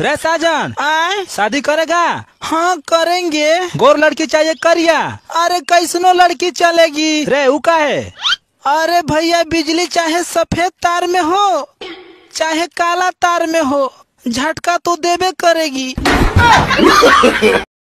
रे साजन आए शादी करेगा हाँ करेंगे गोर लड़की चाहिए करिया अरे कैसनो लड़की चलेगी रे उका का है अरे भैया बिजली चाहे सफेद तार में हो चाहे काला तार में हो झटका तो देबे करेगी